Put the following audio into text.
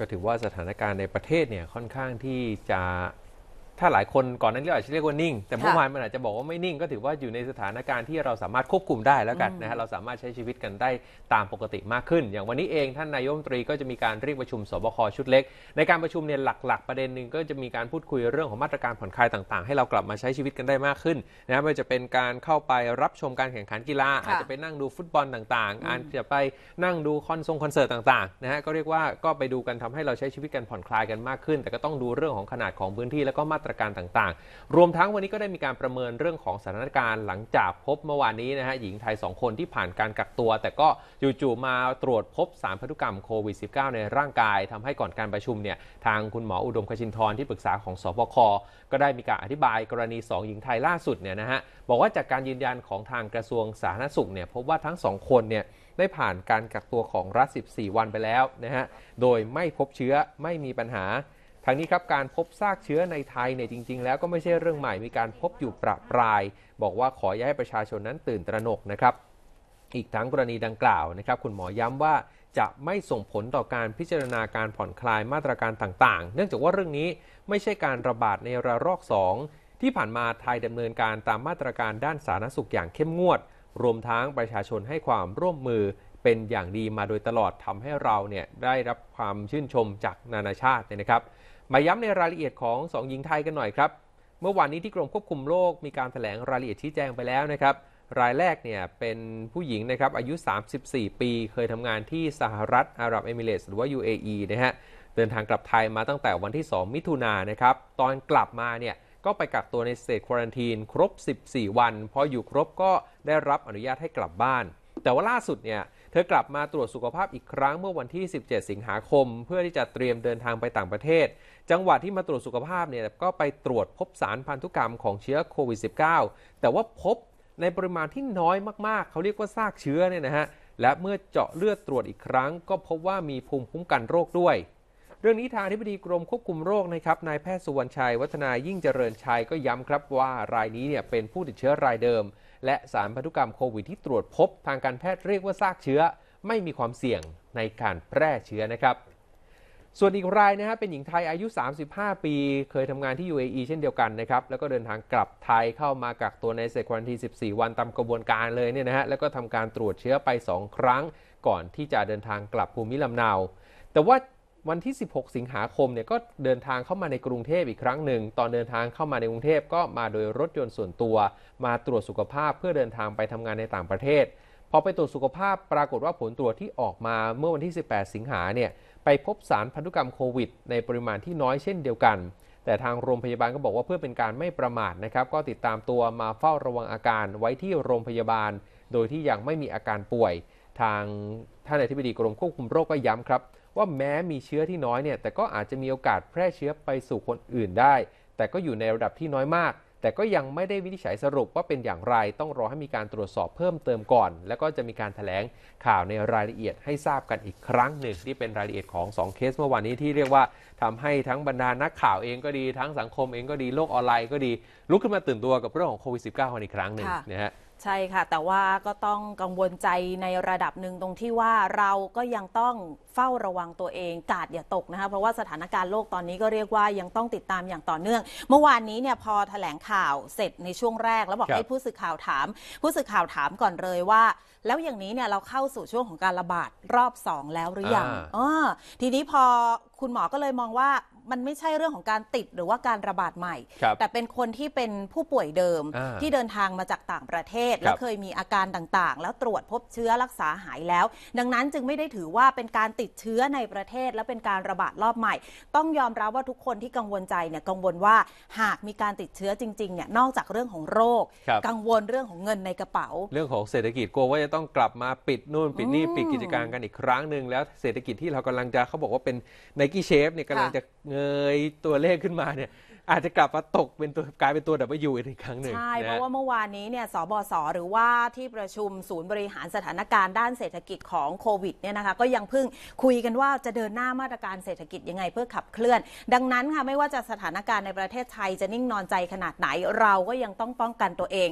ก็ถือว่าสถานการณ์ในประเทศเนี่ยค่อนข้างที่จะถ้าหลายคนก่อนนั้นเราอาจจะเรียกว่านิ่ง แต่เมื่อวานมันอาจจะบอกว่าไม่นิ่งก็ถือว่าอยู่ในสถานการณ์ที่เราสามารถควบคุมได้แล้วกันนะฮะเราสามารถใช้ชีวิตกันได้ตามปกติมากขึ้น อย่างวันนี้เองท่านนายกรัฐมนตรีก็จะมีการเรียกประชุมสบคชุดเล็ก ในการประชุมเนี่ยหลักๆ ประเด็นหนึ่งก็จะมีการพูดคุยเรื่องของมาตรการผ่อนคลายต่างๆให้เรากลับมาใช้ชีวิตกันได้มากขึ้นนะไม่ว่าจะเป็นการเข้าไปรับชมการแข่งขันกีฬา อาจจะไปนั่งดูฟุตบอลต่างๆอาจจะไปนั่งดูคอนทรงคอนเสิร์ตต่างๆนะฮะก็เรียกว่าก็ไปดูกันทำให้เราใช้ชีวิตกันผ่อนคลายกันมากขึ้น แต่ก็ต้องดูเรื่องของขนาดของพื้นที่แล้วก็มาตรรการต่างๆ รวมทั้งวันนี้ก็ได้มีการประเมินเรื่องของสถานการณ์หลังจากพบเมื่อวานนี้นะฮะหญิงไทย 2 คนที่ผ่านการกักตัว แต่ก็จู่ๆมาตรวจพบสารพันธุกรรมโควิด -19 ในร่างกายทำให้ก่อนการประชุมเนี่ยทางคุณหมออุดมขชินทร์ที่ปรึกษาของสบคก็ได้มีการอธิบายกรณี 2 หญิงไทยล่าสุดเนี่ยนะฮะบอกว่าจากการยืนยันของทางกระทรวงสาธารณสุขเนี่ยพบว่าทั้ง2คนเนี่ยได้ผ่านการกักตัวของรัฐ14 วันไปแล้วนะฮะโดยไม่พบเชื้อไม่มีปัญหาทางนี้ครับการพบซากเชื้อในไทยเนี่ยจริงๆ แล้วก็ไม่ใช่เรื่องใหม่มีการพบอยู่ประปราย บอกว่าขอย้ายประชาชนนั้นตื่นตระหนกนะครับอีกทั้งกรณีดังกล่าวนะครับคุณหมอย้ำว่าจะไม่ส่งผลต่อการพิจารณาการผ่อนคลายมาตรการต่าง ๆ เนื่องจากว่าเรื่องนี้ไม่ใช่การระบาดในระลอก2ที่ผ่านมาไทยดำเนินการตามมาตรการด้านสาธารณสุขอย่างเข้มงวด รวมทั้งประชาชนให้ความร่วมมือเป็นอย่างดีมาโดยตลอดทำให้เราเนี่ยได้รับความชื่นชมจากนานาชาตินะครับ มาย้ำในรายละเอียดของ2หญิงไทยกันหน่อยครับ เมื่อวานนี้ที่กรมควบคุมโรคมีการถแถลงรายละเอียดชี้แจงไปแล้วนะครับ รายแรกเนี่ยเป็นผู้หญิงนะครับอายุ 34 ปี เคยทำงานที่สหรัฐ อาหรับเอมิเรตส์หรือว่า UAE นะฮะเดินทางกลับไทยมาตั้งแต่วันที่ 2 มิถุนายนนะครับตอนกลับมาเนี่ยก็ไปกักตัวในสเตจควอนทีน ครบ 14 วันพออยู่ครบก็ได้รับอนุญาตให้กลับบ้าน แต่ว่าล่าสุดเนี่ยเธอกลับมาตรวจสุขภาพอีกครั้งเมื่อวันที่ 17 สิงหาคม เพื่อที่จะเตรียมเดินทางไปต่างประเทศ จังหวัดที่มาตรวจสุขภาพเนี่ยก็ไปตรวจพบสารพันธุกรรมของเชื้อโควิด -19 แต่ว่าพบในปริมาณที่น้อยมากๆ เขาเรียกว่าซากเชื้อเนี่ยนะฮะและเมื่อเจาะเลือดตรวจอีกครั้งก็พบว่ามีภูมิคุ้มกันโรคด้วย เรื่องนี้ทางที่ปดีกรมควบคุมโรคนะครับนายแพทย์สุวรรณชัยวัฒนายิ่งเจริญชัยก็ย้ำครับว่ารายนี้เนี่ยเป็นผู้ติดเชื้อรายเดิมและสารพันธุกรรมโควิดที่ตรวจพบทางการแพทย์เรียกว่าซากเชื้อ ไม่มีความเสี่ยงในการแพร่เชื้อนะครับ ส่วนอีกรายนะฮะเป็นหญิงไทยอายุ 35 ปี เคยทำงานที่ UAE เช่นเดียวกันนะครับ แล้วก็เดินทางกลับไทยเข้ามากักตัวในเซควันที14 วันตามกระบวนการเลยเนี่ยนะฮะแล้วก็ทำการตรวจเชื้อไป 2 ครั้ง ก่อนที่จะเดินทางกลับภูมิลำเนา แต่ว่าวันที่ 16 สิงหาคม เนี่ยก็เดินทางเข้ามาในกรุงเทพอีกครั้งหนึ่ง ตอนเดินทางเข้ามาในกรุงเทพก็มาโดยรถยนต์ส่วนตัว มาตรวจสุขภาพเพื่อเดินทางไปทำงานในต่างประเทศ พอไปตรวจสุขภาพปรากฏว่าผลตรวจที่ออกมาเมื่อวันที่ 18 สิงหาเนี่ย ไปพบสารพันธุกรรมโควิดในปริมาณที่น้อยเช่นเดียวกัน แต่ทางโรงพยาบาลก็บอกว่าเพื่อเป็นการไม่ประมาทนะครับ ก็ติดตามตัวมาเฝ้าระวังอาการ ไว้ที่โรงพยาบาล โดยที่ยังไม่มีอาการป่วยทางท่านอธิบดีกรมควบคุมโรคก็ย้ำครับ ว่าแม้มีเชื้อที่น้อยเนี่ยแต่ก็อาจจะมีโอกาสแพร่เชื้อไปสู่คนอื่นได้ แต่ก็อยู่ในระดับที่น้อยมาก แต่ก็ยังไม่ได้วินิจฉัยสรุปว่าเป็นอย่างไรต้องรอให้มีการตรวจสอบเพิ่มเติมก่อน แล้วก็จะมีการถแถลงข่าวในรายละเอียดให้ทราบกันอีกครั้งหนึ่ง ที่เป็นรายละเอียดของ2เคสเมื่อวานนี้ที่เรียกว่าทำให้ทั้งบรรดานักข่าวเองก็ดีทั้งสังคมเองก็ดีโลกออนไลน์ก็ดีลุกขึ้นมาตื่นตัวกับเรื่องของโควิด -19 กันอีกครั้งหนึ่งนะฮะใช่ค่ะ แต่ว่าก็ต้องกังวลใจในระดับหนึ่งตรงที่ว่าเราก็ยังต้องเฝ้าระวังตัวเองกาดอย่าตกนะคะเพราะว่าสถานการณ์โลกตอนนี้ก็เรียกว่ายังต้องติดตามอย่างต่อเนื่อง เมื่อวานนี้เนี่ยพอถแถลงข่าวเสร็จในช่วงแรก แล้วบอกให้ผู้สื่อข่าวถาม ผู้สื่อข่าวถามก่อนเลยว่า แล้วอย่างนี้เนี่ยเราเข้าสู่ช่วงของการระบาดรอบสองแล้วหรือยังออ ทีนี้พอคุณหมอก็เลยมองว่ามันไม่ใช่เรื่องของการติดหรือว่าการระบาดใหม่ แต่เป็นคนที่เป็นผู้ป่วยเดิมที่เดินทางมาจากต่างประเทศ แล้วเคยมีอาการต่างๆ แล้วตรวจพบเชื้อรักษาหายแล้ว ดังนั้นจึงไม่ได้ถือว่าเป็นการติดเชื้อในประเทศและเป็นการระบาดรอบใหม่ ต้องยอมรับว่าทุกคนที่กังวลใจเนี่ยกังวลว่าหากมีการติดเชื้อจริงๆเนี่ยนอกจากเรื่องของโรคครกังวลเรื่องของเงินในกระเป๋า เรื่องของเศรษฐกิจกลัวว่าจะต้องกลับมาปิดนู่นปิดนี่ปิดกิจการกันอีกครั้งหนึ่งแล้วเศรษฐกิจที่เรากำลังจะเขาบอกว่าเป็นไนกี้เชฟเนี่ยกำลังจะเงยตัวเลขขึ้นมาเนี่ยอาจจะกลับมาตกเป็นตัวกลายเป็นตัว W อีกครั้งหนึ่งใช่ เพราะว่าเมื่อวานนี้เนี่ยสบสหรือว่าที่ประชุมศูนย์บริหารสถานการณ์ด้านเศรษฐกิจของโควิดเนี่ยนะคะก็ยังพึ่งคุยกันว่าจะเดินหน้ามาตรการเศรษฐกิจยังไงเพื่อขับเคลื่อน ดังนั้นค่ะไม่ว่าจะสถานการณ์ในประเทศไทยจะนิ่งนอนใจขนาดไหนเราก็ยังต้องป้องกันตัวเอง